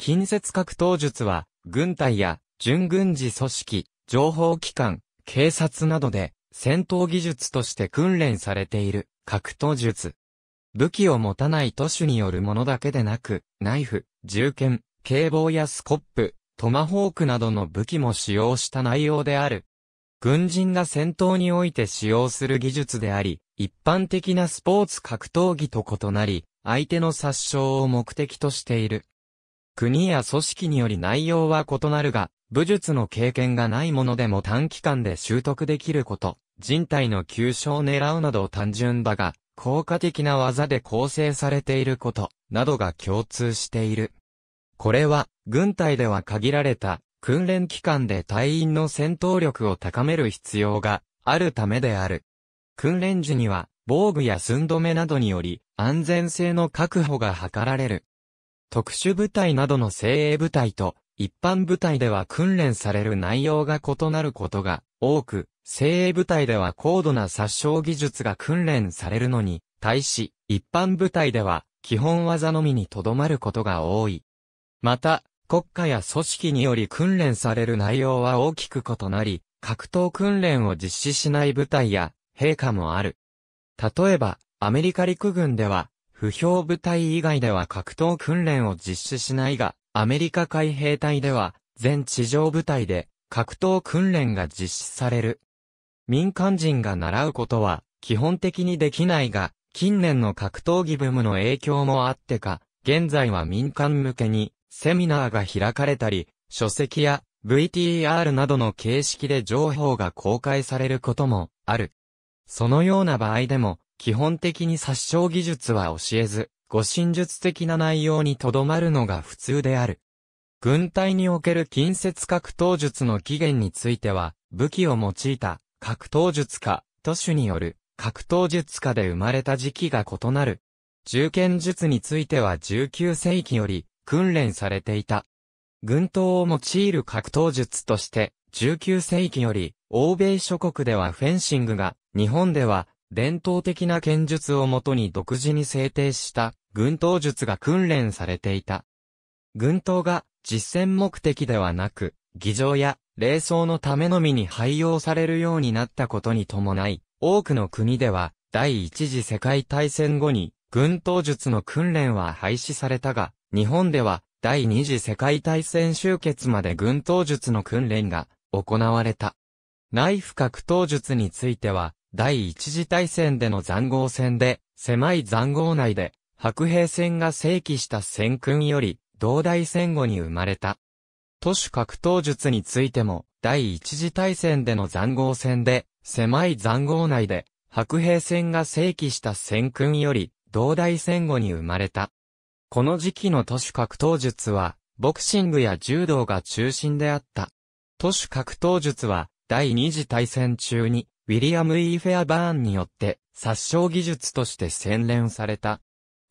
近接格闘術は、軍隊や準軍事組織、情報機関、警察などで戦闘技術として訓練されている格闘術。武器を持たない都市によるものだけでなく、ナイフ、銃剣、警棒やスコップ、トマホークなどの武器も使用した内容である。軍人が戦闘において使用する技術であり、一般的なスポーツ格闘技と異なり、相手の殺傷を目的としている。国や組織により内容は異なるが、武術の経験がないものでも短期間で習得できること、人体の急所を狙うなど単純だが、効果的な技で構成されていること、などが共通している。これは、軍隊では限られた、訓練期間で隊員の戦闘力を高める必要があるためである。訓練時には、防具や寸止めなどにより、安全性の確保が図られる。特殊部隊などの精鋭部隊と一般部隊では訓練される内容が異なることが多く、精鋭部隊では高度な殺傷技術が訓練されるのに、対し、一般部隊では基本技のみにとどまることが多い。また、国家や組織により訓練される内容は大きく異なり、格闘訓練を実施しない部隊や、陛下もある。例えば、アメリカ陸軍では、不評部隊以外では格闘訓練を実施しないが、アメリカ海兵隊では、全地上部隊で格闘訓練が実施される。民間人が習うことは基本的にできないが、近年の格闘技ブームの影響もあってか、現在は民間向けにセミナーが開かれたり、書籍や VTR などの形式で情報が公開されることもある。そのような場合でも、基本的に殺傷技術は教えず、護身術的な内容にとどまるのが普通である。軍隊における近接格闘術の起源については、武器を用いた格闘術家、都主による格闘術家で生まれた時期が異なる。銃剣術については19世紀より訓練されていた。軍刀を用いる格闘術として、19世紀より、欧米諸国ではフェンシングが、日本では、伝統的な剣術をもとに独自に制定した、軍刀術が訓練されていた。軍刀が、実戦目的ではなく、儀仗や、霊装のためのみに廃用されるようになったことに伴い、多くの国では、第一次世界大戦後に、軍刀術の訓練は廃止されたが、日本では、第二次世界大戦終結まで軍刀術の訓練が行われた。内フ格闘術については、第一次大戦での残壕戦で、狭い残壕内で、白兵戦が正規した戦訓より、同大戦後に生まれた。都市格闘術についても、第一次大戦での残壕戦で、狭い残壕内で、白兵戦が正規した戦訓より、同大戦後に生まれた。この時期の都市格闘術は、ボクシングや柔道が中心であった。都市格闘術は、第二次大戦中に、ウィリアム・イ、e、フェアバーンによって、殺傷技術として洗練された。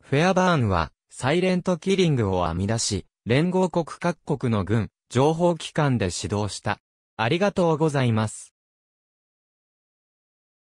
フェアバーンは、サイレントキリングを編み出し、連合国各国の軍、情報機関で指導した。ありがとうございます。